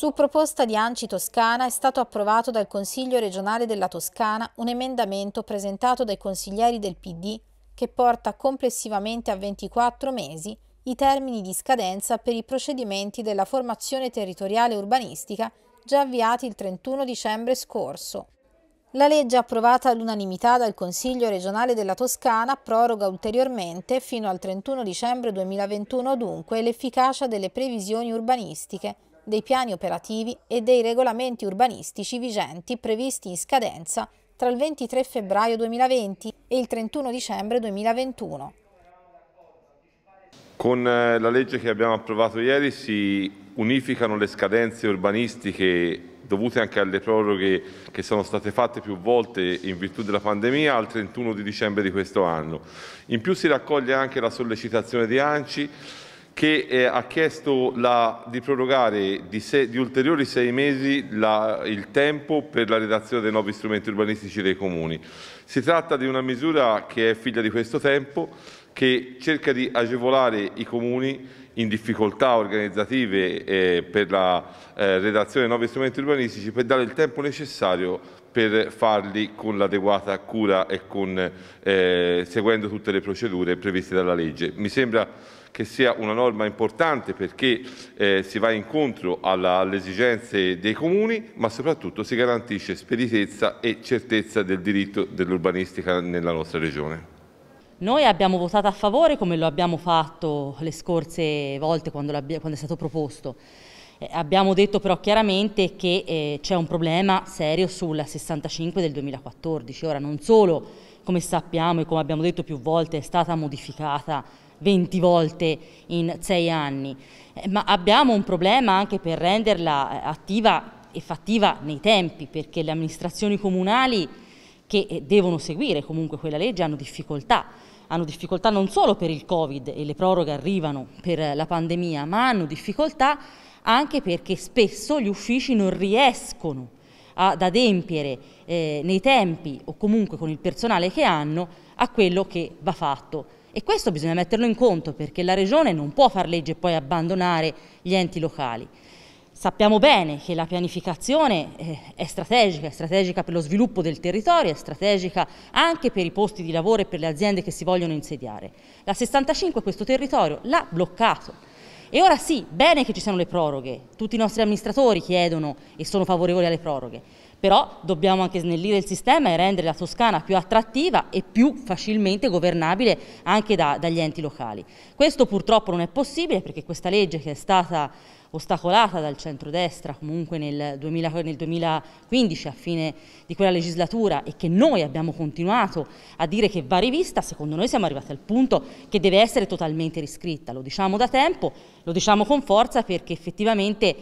Su proposta di Anci Toscana è stato approvato dal Consiglio regionale della Toscana un emendamento presentato dai consiglieri del PD che porta complessivamente a 24 mesi i termini di scadenza per i procedimenti della formazione territoriale urbanistica già avviati il 31 dicembre scorso. La legge approvata all'unanimità dal Consiglio regionale della Toscana proroga ulteriormente fino al 31 dicembre 2021 dunque l'efficacia delle previsioni urbanistiche dei piani operativi e dei regolamenti urbanistici vigenti previsti in scadenza tra il 23 febbraio 2020 e il 31 dicembre 2021. Con eh, la legge che abbiamo approvato ieri si unificano le scadenze urbanistiche dovute anche alle proroghe che sono state fatte più volte in virtù della pandemia al 31 di dicembre di questo anno. In più si raccoglie anche la sollecitazione di ANCI che eh, ha chiesto la, di prorogare di, se, di, ulteriori sei mesi la, il tempo per la redazione dei nuovi strumenti urbanistici dei comuni. Si tratta di una misura che è figlia di questo tempo, che cerca di agevolare i comuni in difficoltà organizzative eh, per la eh, redazione dei nuovi strumenti urbanistici per dare il tempo necessario per farli con l'adeguata cura e con, eh, seguendo tutte le procedure previste dalla legge. Mi sembra che sia una norma importante perché eh, si va incontro alla, alle esigenze dei comuni, ma soprattutto si garantisce speditezza e certezza del diritto dell'urbanistica nella nostra regione. Noi abbiamo votato a favore come lo abbiamo fatto le scorse volte quando, quando è stato proposto. Eh, abbiamo detto però chiaramente che eh, c'è un problema serio sulla 65 del 2014. Ora non solo, come sappiamo e come abbiamo detto più volte, è stata modificata 20 volte in 6 anni, eh, ma abbiamo un problema anche per renderla eh, attiva e fattiva nei tempi, perché le amministrazioni comunali che eh, devono seguire comunque quella legge hanno difficoltà, hanno difficoltà non solo per il Covid e le proroghe arrivano per la pandemia, ma hanno difficoltà anche perché spesso gli uffici non riescono ad adempiere eh, nei tempi o comunque con il personale che hanno a quello che va fatto e questo bisogna metterlo in conto perché la Regione non può far legge e poi abbandonare gli enti locali. Sappiamo bene che la pianificazione eh, è strategica, è strategica per lo sviluppo del territorio, è strategica anche per i posti di lavoro e per le aziende che si vogliono insediare. La 65 questo territorio l'ha bloccato. E ora sì, bene che ci siano le proroghe, tutti i nostri amministratori chiedono e sono favorevoli alle proroghe, però dobbiamo anche snellire il sistema e rendere la Toscana più attrattiva e più facilmente governabile anche da, dagli enti locali. Questo purtroppo non è possibile perché questa legge che è stata ostacolata dal centrodestra comunque nel, 2000, nel 2015 a fine di quella legislatura e che noi abbiamo continuato a dire che va rivista, secondo noi siamo arrivati al punto che deve essere totalmente riscritta. Lo diciamo da tempo, lo diciamo con forza perché effettivamente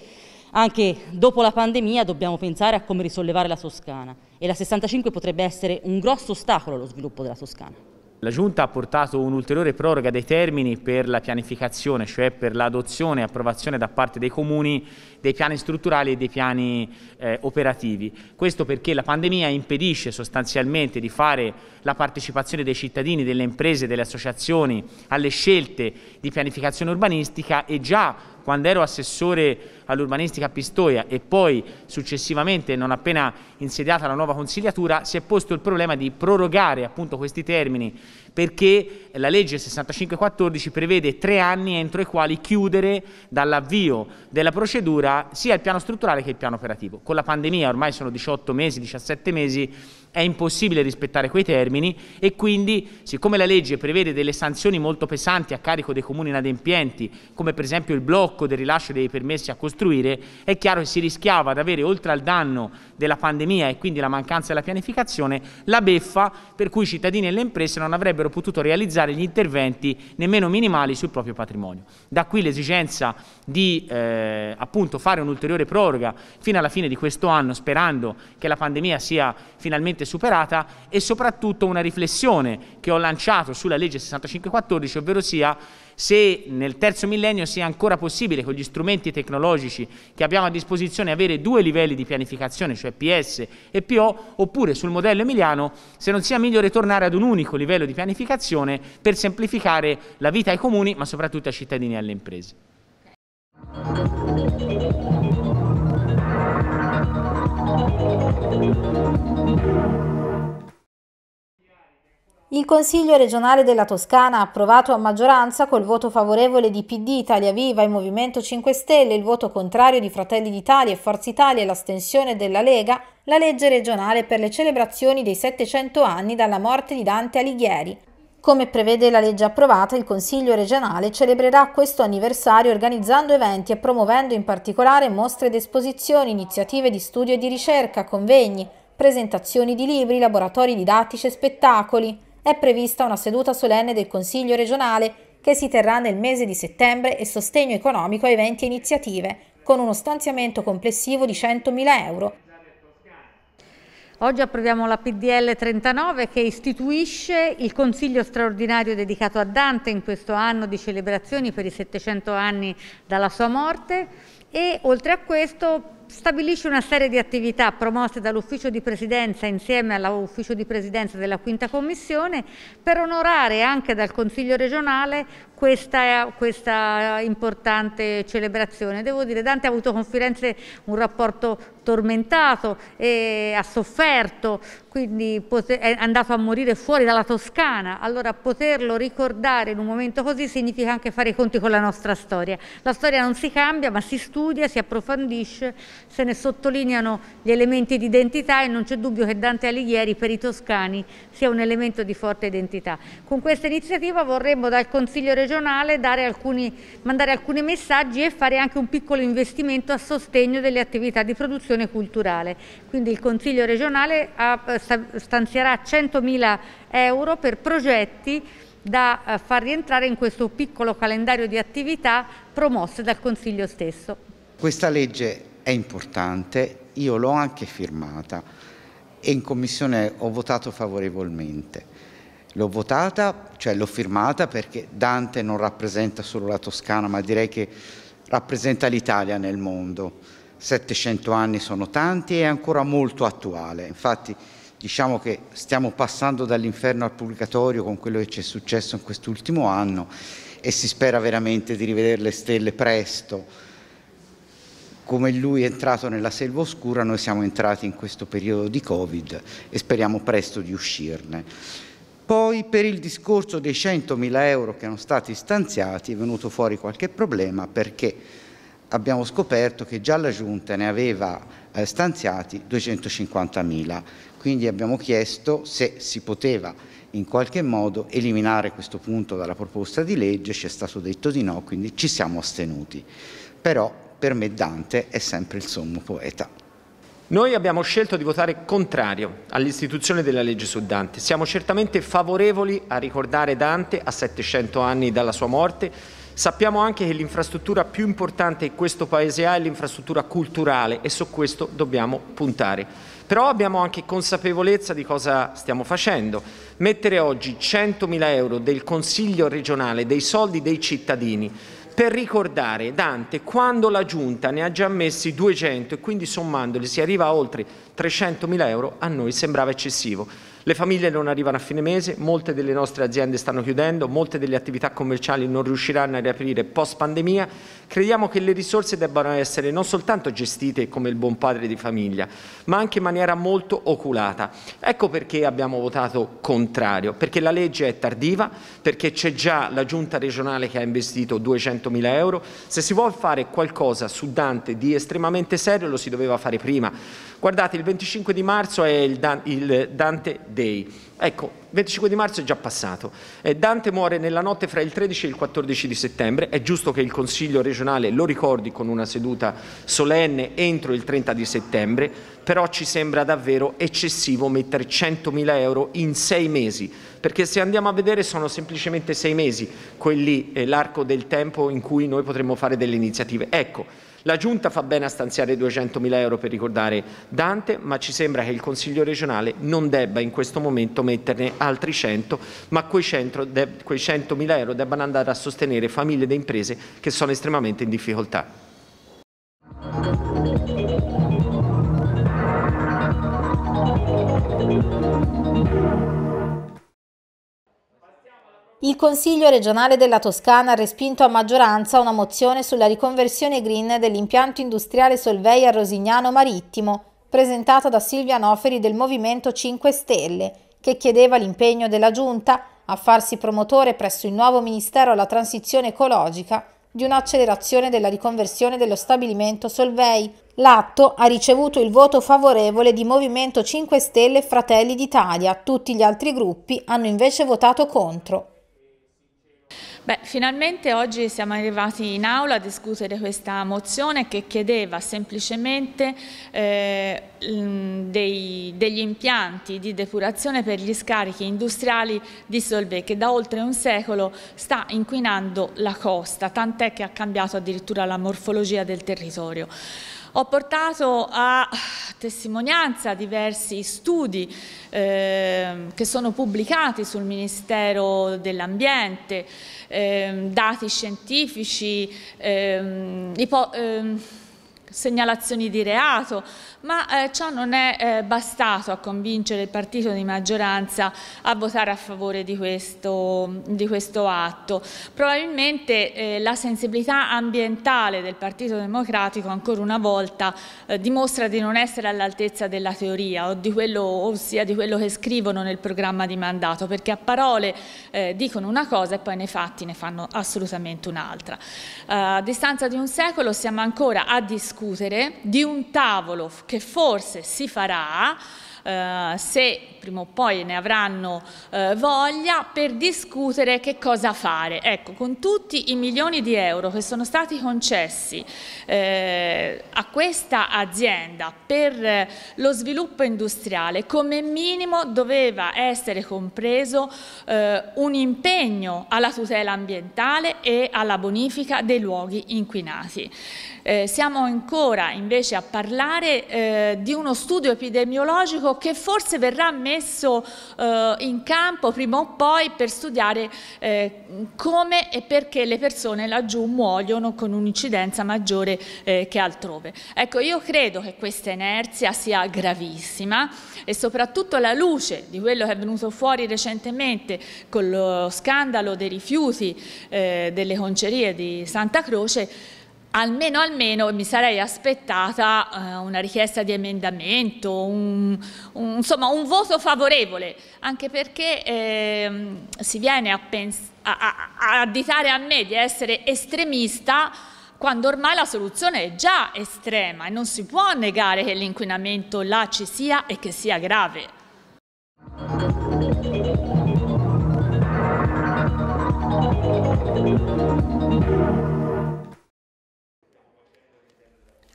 anche dopo la pandemia dobbiamo pensare a come risollevare la Toscana e la 65 potrebbe essere un grosso ostacolo allo sviluppo della Toscana. La Giunta ha portato un'ulteriore proroga dei termini per la pianificazione, cioè per l'adozione e approvazione da parte dei comuni dei piani strutturali e dei piani eh, operativi. Questo perché la pandemia impedisce sostanzialmente di fare la partecipazione dei cittadini, delle imprese, delle associazioni alle scelte di pianificazione urbanistica e già quando ero assessore all'urbanistica a Pistoia e poi successivamente, non appena insediata la nuova consigliatura, si è posto il problema di prorogare appunto questi termini perché la legge 6514 prevede tre anni entro i quali chiudere dall'avvio della procedura sia il piano strutturale che il piano operativo. Con la pandemia ormai sono 18 mesi, 17 mesi, è impossibile rispettare quei termini e quindi siccome la legge prevede delle sanzioni molto pesanti a carico dei comuni inadempienti, come per esempio il blocco del rilascio dei permessi a costruire, è chiaro che si rischiava di avere oltre al danno della pandemia e quindi la mancanza della pianificazione, la beffa per cui i cittadini e le imprese non avrebbero avrebbero potuto realizzare gli interventi nemmeno minimali sul proprio patrimonio. Da qui l'esigenza di eh, appunto fare un'ulteriore proroga fino alla fine di questo anno, sperando che la pandemia sia finalmente superata e soprattutto una riflessione che ho lanciato sulla legge 6514, ovvero sia se nel terzo millennio sia ancora possibile con gli strumenti tecnologici che abbiamo a disposizione avere due livelli di pianificazione, cioè PS e PO, oppure sul modello emiliano se non sia meglio tornare ad un unico livello di pianificazione per semplificare la vita ai comuni, ma soprattutto ai cittadini e alle imprese. Thank Il Consiglio regionale della Toscana ha approvato a maggioranza col voto favorevole di PD, Italia Viva e Movimento 5 Stelle, il voto contrario di Fratelli d'Italia e Forza Italia e l'astensione della Lega, la legge regionale per le celebrazioni dei 700 anni dalla morte di Dante Alighieri. Come prevede la legge approvata, il Consiglio regionale celebrerà questo anniversario organizzando eventi e promuovendo in particolare mostre ed esposizioni, iniziative di studio e di ricerca, convegni, presentazioni di libri, laboratori didattici e spettacoli è prevista una seduta solenne del Consiglio regionale che si terrà nel mese di settembre e sostegno economico a eventi e iniziative, con uno stanziamento complessivo di 100.000 euro. Oggi approviamo la PDL 39 che istituisce il Consiglio straordinario dedicato a Dante in questo anno di celebrazioni per i 700 anni dalla sua morte e oltre a questo stabilisce una serie di attività promosse dall'ufficio di presidenza insieme all'ufficio di presidenza della quinta commissione per onorare anche dal Consiglio regionale questa, questa importante celebrazione. Devo dire, Dante ha avuto con Firenze un rapporto tormentato e ha sofferto, quindi è andato a morire fuori dalla Toscana, allora poterlo ricordare in un momento così significa anche fare i conti con la nostra storia. La storia non si cambia ma si studia, si approfondisce se ne sottolineano gli elementi di identità e non c'è dubbio che Dante Alighieri per i toscani sia un elemento di forte identità. Con questa iniziativa vorremmo dal Consiglio regionale alcuni, mandare alcuni messaggi e fare anche un piccolo investimento a sostegno delle attività di produzione culturale. Quindi il Consiglio regionale eh, stanzierà 100.000 euro per progetti da eh, far rientrare in questo piccolo calendario di attività promosse dal Consiglio stesso. Questa legge è importante, io l'ho anche firmata e in commissione ho votato favorevolmente. L'ho votata, cioè l'ho firmata perché Dante non rappresenta solo la Toscana, ma direi che rappresenta l'Italia nel mondo. 700 anni sono tanti e è ancora molto attuale. Infatti diciamo che stiamo passando dall'inferno al purgatorio con quello che ci è successo in quest'ultimo anno e si spera veramente di rivedere le stelle presto come lui è entrato nella selva oscura, noi siamo entrati in questo periodo di Covid e speriamo presto di uscirne. Poi per il discorso dei 100.000 euro che erano stati stanziati è venuto fuori qualche problema perché abbiamo scoperto che già la Giunta ne aveva eh, stanziati 250.000, quindi abbiamo chiesto se si poteva in qualche modo eliminare questo punto dalla proposta di legge, ci è stato detto di no, quindi ci siamo astenuti. Però per me Dante è sempre il sommo poeta. Noi abbiamo scelto di votare contrario all'istituzione della legge su Dante. Siamo certamente favorevoli a ricordare Dante a 700 anni dalla sua morte. Sappiamo anche che l'infrastruttura più importante che questo Paese ha è l'infrastruttura culturale e su questo dobbiamo puntare. Però abbiamo anche consapevolezza di cosa stiamo facendo. Mettere oggi 100.000 euro del Consiglio regionale, dei soldi dei cittadini, per ricordare Dante quando la giunta ne ha già messi 200 e quindi sommandoli si arriva a oltre 300.000 euro, a noi sembrava eccessivo. Le famiglie non arrivano a fine mese, molte delle nostre aziende stanno chiudendo, molte delle attività commerciali non riusciranno a riaprire post pandemia. Crediamo che le risorse debbano essere non soltanto gestite come il buon padre di famiglia, ma anche in maniera molto oculata. Ecco perché abbiamo votato contrario, perché la legge è tardiva, perché c'è già la giunta regionale che ha investito 200 mila euro. Se si vuole fare qualcosa su Dante di estremamente serio lo si doveva fare prima. Guardate, il 25 di marzo è il Dante Day. Ecco, 25 di marzo è già passato. Eh, Dante muore nella notte fra il 13 e il 14 di settembre, è giusto che il Consiglio regionale lo ricordi con una seduta solenne entro il 30 di settembre, però ci sembra davvero eccessivo mettere 100.000 euro in sei mesi, perché se andiamo a vedere sono semplicemente sei mesi quelli, eh, l'arco del tempo in cui noi potremmo fare delle iniziative. Ecco, la Giunta fa bene a stanziare 200.000 euro per ricordare Dante, ma ci sembra che il Consiglio regionale non debba in questo momento metterne altri 100, ma quei 100.000 euro debbano andare a sostenere famiglie ed imprese che sono estremamente in difficoltà. Il Consiglio regionale della Toscana ha respinto a maggioranza una mozione sulla riconversione green dell'impianto industriale Solvei a Rosignano Marittimo, presentata da Silvia Noferi del Movimento 5 Stelle, che chiedeva l'impegno della Giunta a farsi promotore presso il nuovo Ministero alla Transizione Ecologica di un'accelerazione della riconversione dello stabilimento Solvei. L'atto ha ricevuto il voto favorevole di Movimento 5 Stelle e Fratelli d'Italia, tutti gli altri gruppi hanno invece votato contro. Beh, finalmente oggi siamo arrivati in aula a discutere questa mozione che chiedeva semplicemente eh, dei, degli impianti di depurazione per gli scarichi industriali di Solvay che da oltre un secolo sta inquinando la costa, tant'è che ha cambiato addirittura la morfologia del territorio. Ho portato a testimonianza diversi studi eh, che sono pubblicati sul Ministero dell'Ambiente, eh, dati scientifici, eh, segnalazioni di reato, ma eh, ciò non è eh, bastato a convincere il partito di maggioranza a votare a favore di questo, di questo atto. Probabilmente eh, la sensibilità ambientale del Partito Democratico ancora una volta eh, dimostra di non essere all'altezza della teoria, o di quello, ossia di quello che scrivono nel programma di mandato, perché a parole eh, dicono una cosa e poi nei fatti ne fanno assolutamente un'altra. Eh, a distanza di un secolo siamo ancora a discutere discutere di un tavolo che forse si farà eh, se prima o poi ne avranno eh, voglia, per discutere che cosa fare. Ecco, con tutti i milioni di euro che sono stati concessi eh, a questa azienda per eh, lo sviluppo industriale, come minimo doveva essere compreso eh, un impegno alla tutela ambientale e alla bonifica dei luoghi inquinati. Eh, siamo ancora invece a parlare eh, di uno studio epidemiologico che forse verrà meno messo eh, in campo prima o poi per studiare eh, come e perché le persone laggiù muoiono con un'incidenza maggiore eh, che altrove. Ecco, io credo che questa inerzia sia gravissima e soprattutto alla luce di quello che è venuto fuori recentemente con lo scandalo dei rifiuti eh, delle concerie di Santa Croce almeno almeno mi sarei aspettata eh, una richiesta di emendamento, un, un, insomma un voto favorevole, anche perché eh, si viene a, a, a additare a me di essere estremista quando ormai la soluzione è già estrema e non si può negare che l'inquinamento là ci sia e che sia grave. Thank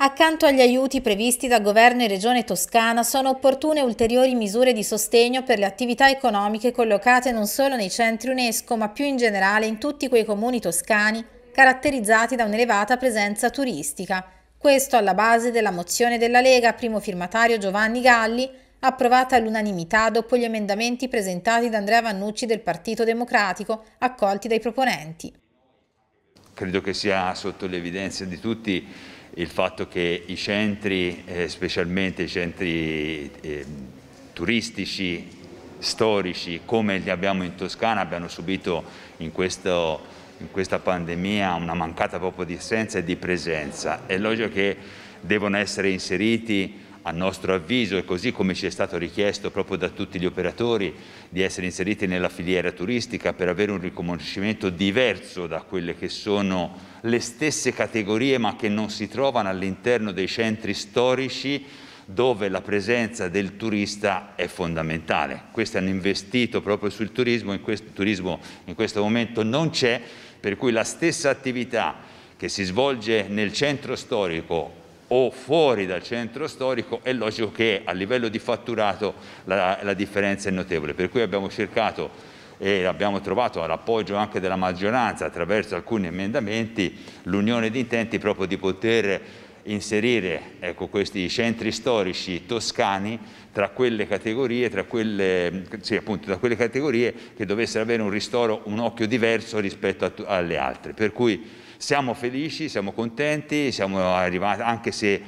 Accanto agli aiuti previsti da governo e regione toscana sono opportune ulteriori misure di sostegno per le attività economiche collocate non solo nei centri UNESCO ma più in generale in tutti quei comuni toscani caratterizzati da un'elevata presenza turistica. Questo alla base della mozione della Lega, primo firmatario Giovanni Galli, approvata all'unanimità dopo gli emendamenti presentati da Andrea Vannucci del Partito Democratico, accolti dai proponenti. Credo che sia sotto l'evidenza di tutti il fatto che i centri, eh, specialmente i centri eh, turistici, storici, come li abbiamo in Toscana, abbiano subito in, questo, in questa pandemia una mancata proprio di assenza e di presenza. È logico che devono essere inseriti a nostro avviso e così come ci è stato richiesto proprio da tutti gli operatori di essere inseriti nella filiera turistica per avere un riconoscimento diverso da quelle che sono le stesse categorie ma che non si trovano all'interno dei centri storici dove la presenza del turista è fondamentale. Questi hanno investito proprio sul turismo, in questo, turismo in questo momento non c'è, per cui la stessa attività che si svolge nel centro storico o fuori dal centro storico, è logico che a livello di fatturato la, la differenza è notevole. Per cui abbiamo cercato e abbiamo trovato l'appoggio anche della maggioranza attraverso alcuni emendamenti l'unione di intenti proprio di poter inserire ecco, questi centri storici toscani tra quelle categorie, tra quelle, sì, appunto, tra quelle categorie che dovessero avere un ristoro, un occhio diverso rispetto a, alle altre. Per cui siamo felici, siamo contenti, siamo arrivati, anche se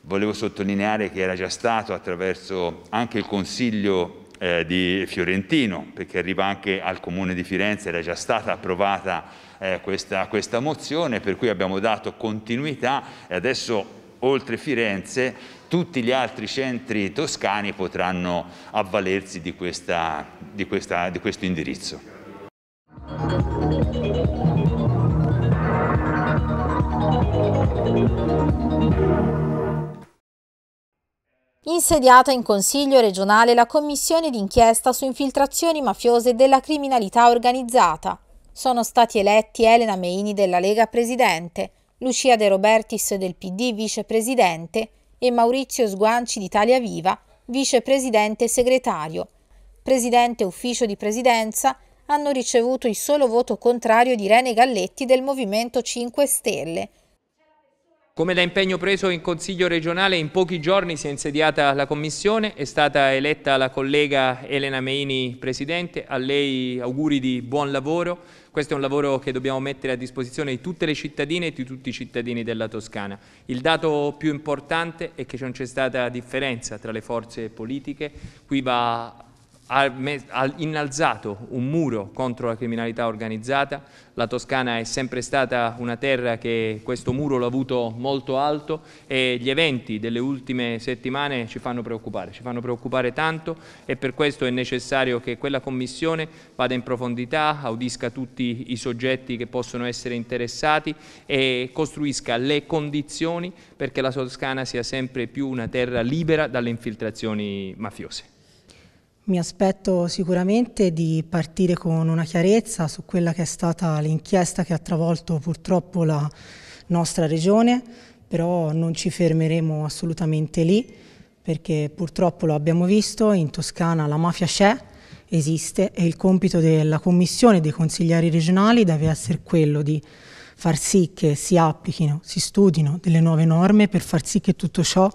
volevo sottolineare che era già stato attraverso anche il Consiglio eh, di Fiorentino, perché arriva anche al Comune di Firenze, era già stata approvata eh, questa, questa mozione, per cui abbiamo dato continuità e adesso oltre Firenze, tutti gli altri centri toscani potranno avvalersi di, questa, di, questa, di questo indirizzo. Insediata in Consiglio regionale la commissione d'inchiesta su infiltrazioni mafiose della criminalità organizzata. Sono stati eletti Elena Meini della Lega Presidente, Lucia De Robertis del PD Vicepresidente e Maurizio Sguanci d'Italia Viva Vicepresidente e Segretario. Presidente e Ufficio di Presidenza hanno ricevuto il solo voto contrario di Rene Galletti del Movimento 5 Stelle, come da impegno preso in Consiglio regionale, in pochi giorni si è insediata la Commissione, è stata eletta la collega Elena Meini Presidente, a lei auguri di buon lavoro, questo è un lavoro che dobbiamo mettere a disposizione di tutte le cittadine e di tutti i cittadini della Toscana. Il dato più importante è che non c'è stata differenza tra le forze politiche, qui va ha, innalzato un muro contro la criminalità organizzata, la Toscana è sempre stata una terra che questo muro l'ha avuto molto alto e gli eventi delle ultime settimane ci fanno preoccupare, ci fanno preoccupare tanto e per questo è necessario che quella commissione vada in profondità, audisca tutti i soggetti che possono essere interessati e costruisca le condizioni perché la Toscana sia sempre più una terra libera dalle infiltrazioni mafiose. Mi aspetto sicuramente di partire con una chiarezza su quella che è stata l'inchiesta che ha travolto purtroppo la nostra regione, però non ci fermeremo assolutamente lì perché purtroppo lo abbiamo visto, in Toscana la mafia c'è, esiste e il compito della Commissione e dei consiglieri regionali deve essere quello di far sì che si applichino, si studino delle nuove norme per far sì che tutto ciò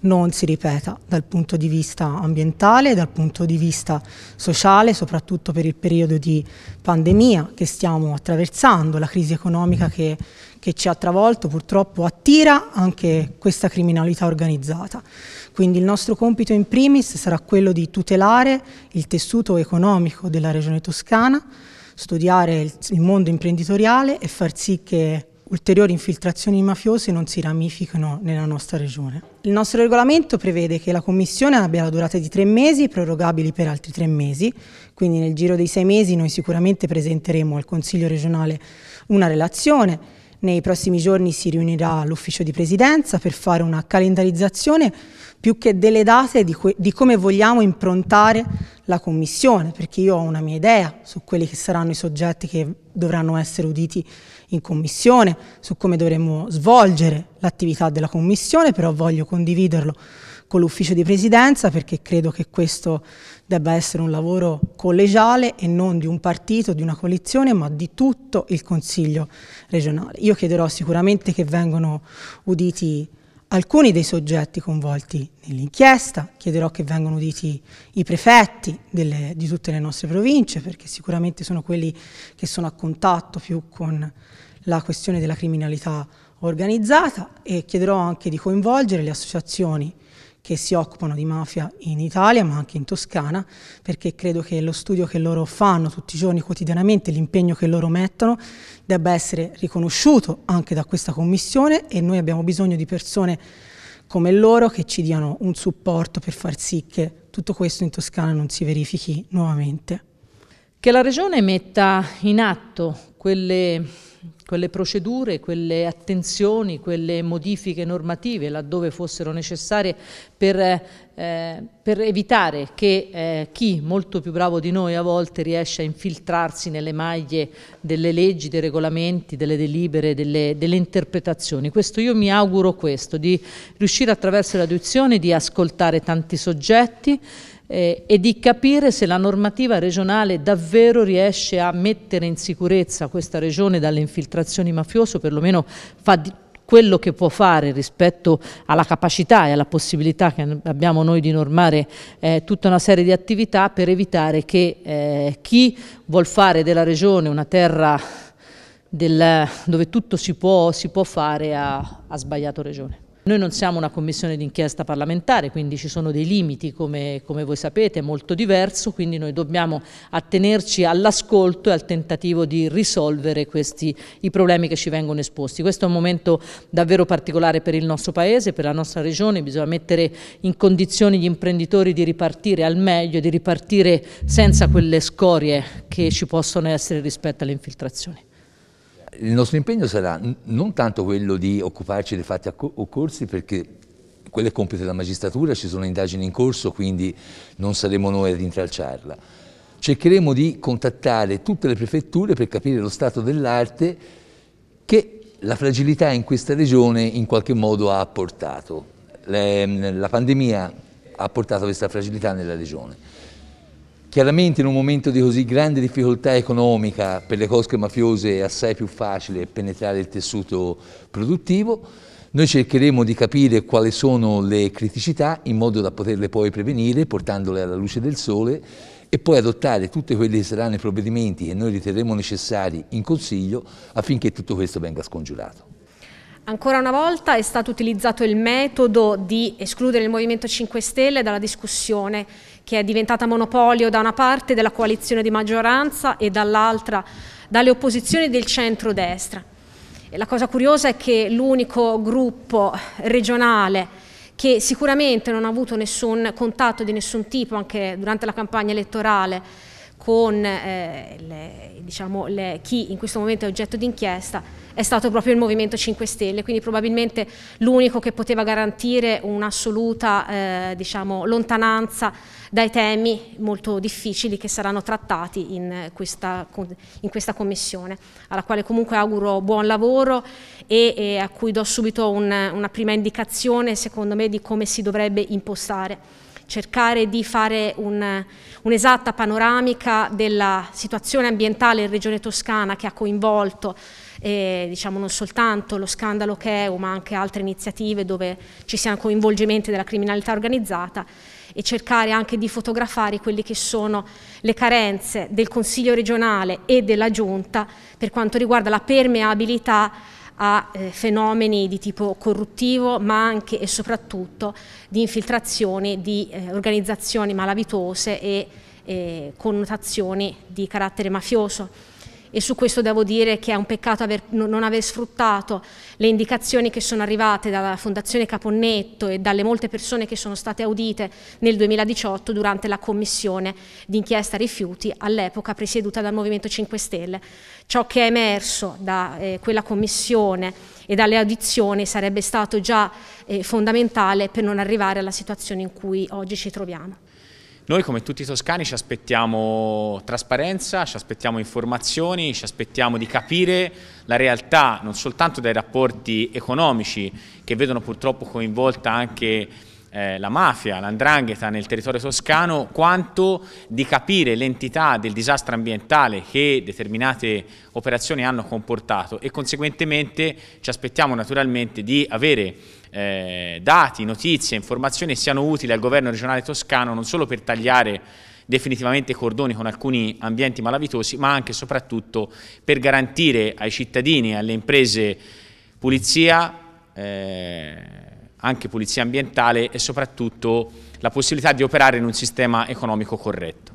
non si ripeta dal punto di vista ambientale, dal punto di vista sociale, soprattutto per il periodo di pandemia che stiamo attraversando, la crisi economica che, che ci ha travolto purtroppo attira anche questa criminalità organizzata. Quindi il nostro compito in primis sarà quello di tutelare il tessuto economico della Regione Toscana, studiare il mondo imprenditoriale e far sì che ulteriori infiltrazioni mafiose non si ramifichino nella nostra regione. Il nostro regolamento prevede che la commissione abbia la durata di tre mesi, prorogabili per altri tre mesi, quindi nel giro dei sei mesi noi sicuramente presenteremo al Consiglio regionale una relazione, nei prossimi giorni si riunirà l'ufficio di presidenza per fare una calendarizzazione più che delle date di, di, come vogliamo improntare la commissione, perché io ho una mia idea su quelli che saranno i soggetti che dovranno essere uditi in commissione, su come dovremo svolgere l'attività della commissione, però voglio condividerlo con l'ufficio di presidenza perché credo che questo debba essere un lavoro collegiale e non di un partito, di una coalizione, ma di tutto il Consiglio regionale. Io chiederò sicuramente che vengano uditi alcuni dei soggetti coinvolti nell'inchiesta, chiederò che vengano uditi i prefetti delle, di tutte le nostre province, perché sicuramente sono quelli che sono a contatto più con la questione della criminalità organizzata e chiederò anche di coinvolgere le associazioni che si occupano di mafia in Italia, ma anche in Toscana, perché credo che lo studio che loro fanno tutti i giorni, quotidianamente, l'impegno che loro mettono, debba essere riconosciuto anche da questa commissione e noi abbiamo bisogno di persone come loro che ci diano un supporto per far sì che tutto questo in Toscana non si verifichi nuovamente. Che la Regione metta in atto quelle quelle procedure, quelle attenzioni, quelle modifiche normative laddove fossero necessarie per eh, eh, per evitare che eh, chi molto più bravo di noi a volte riesce a infiltrarsi nelle maglie delle leggi, dei regolamenti, delle delibere, delle, delle interpretazioni. Questo io mi auguro questo, di riuscire attraverso l'audizione di ascoltare tanti soggetti, eh, e di capire se la normativa regionale davvero riesce a mettere in sicurezza questa regione dalle infiltrazioni mafiose, o perlomeno fa di, quello che può fare rispetto alla capacità e alla possibilità che abbiamo noi di normare eh, tutta una serie di attività per evitare che eh, chi vuol fare della regione una terra del, dove tutto si può, si può fare ha sbagliato regione. Noi non siamo una commissione d'inchiesta parlamentare, quindi ci sono dei limiti, come, come voi sapete, molto diverso, quindi noi dobbiamo attenerci all'ascolto e al tentativo di risolvere questi, i problemi che ci vengono esposti. Questo è un momento davvero particolare per il nostro Paese, per la nostra Regione, bisogna mettere in condizioni gli imprenditori di ripartire al meglio, di ripartire senza quelle scorie che ci possono essere rispetto alle infiltrazioni il nostro impegno sarà non tanto quello di occuparci dei fatti occorsi perché quello è compito della magistratura, ci sono indagini in corso quindi non saremo noi ad intralciarla. Cercheremo di contattare tutte le prefetture per capire lo stato dell'arte che la fragilità in questa regione in qualche modo ha portato. La pandemia ha portato questa fragilità nella regione. Chiaramente in un momento di così grande difficoltà economica per le cosche mafiose è assai più facile penetrare il tessuto produttivo, noi cercheremo di capire quali sono le criticità in modo da poterle poi prevenire portandole alla luce del sole e poi adottare tutti quelli che saranno i provvedimenti che noi riterremo necessari in Consiglio affinché tutto questo venga scongiurato. Ancora una volta è stato utilizzato il metodo di escludere il Movimento 5 Stelle dalla discussione che è diventata monopolio da una parte della coalizione di maggioranza e dall'altra dalle opposizioni del centro-destra. la cosa curiosa è che l'unico gruppo regionale che sicuramente non ha avuto nessun contatto di nessun tipo anche durante la campagna elettorale con eh, le, diciamo, le, chi in questo momento è oggetto di inchiesta è stato proprio il Movimento 5 Stelle, quindi probabilmente l'unico che poteva garantire un'assoluta eh, diciamo, lontananza dai temi molto difficili che saranno trattati in questa, in questa commissione, alla quale comunque auguro buon lavoro e, e a cui do subito un, una prima indicazione secondo me di come si dovrebbe impostare cercare di fare un'esatta un panoramica della situazione ambientale in Regione Toscana che ha coinvolto eh, diciamo non soltanto lo scandalo Cheu ma anche altre iniziative dove ci siano coinvolgimenti della criminalità organizzata e cercare anche di fotografare quelle che sono le carenze del Consiglio regionale e della Giunta per quanto riguarda la permeabilità a eh, fenomeni di tipo corruttivo ma anche e soprattutto di infiltrazioni di eh, organizzazioni malavitose e eh, connotazioni di carattere mafioso e su questo devo dire che è un peccato aver, non aver sfruttato le indicazioni che sono arrivate dalla Fondazione Caponnetto e dalle molte persone che sono state audite nel 2018 durante la commissione d'inchiesta rifiuti all'epoca presieduta dal Movimento 5 Stelle. Ciò che è emerso da eh, quella commissione e dalle audizioni sarebbe stato già eh, fondamentale per non arrivare alla situazione in cui oggi ci troviamo. Noi come tutti i toscani ci aspettiamo trasparenza, ci aspettiamo informazioni, ci aspettiamo di capire la realtà non soltanto dai rapporti economici che vedono purtroppo coinvolta anche eh, la mafia, l'andrangheta nel territorio toscano, quanto di capire l'entità del disastro ambientale che determinate operazioni hanno comportato e conseguentemente ci aspettiamo naturalmente di avere eh, dati, notizie, informazioni siano utili al governo regionale toscano non solo per tagliare definitivamente cordoni con alcuni ambienti malavitosi, ma anche e soprattutto per garantire ai cittadini e alle imprese pulizia, eh, anche pulizia ambientale e soprattutto la possibilità di operare in un sistema economico corretto.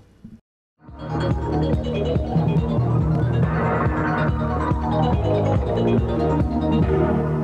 Thank you.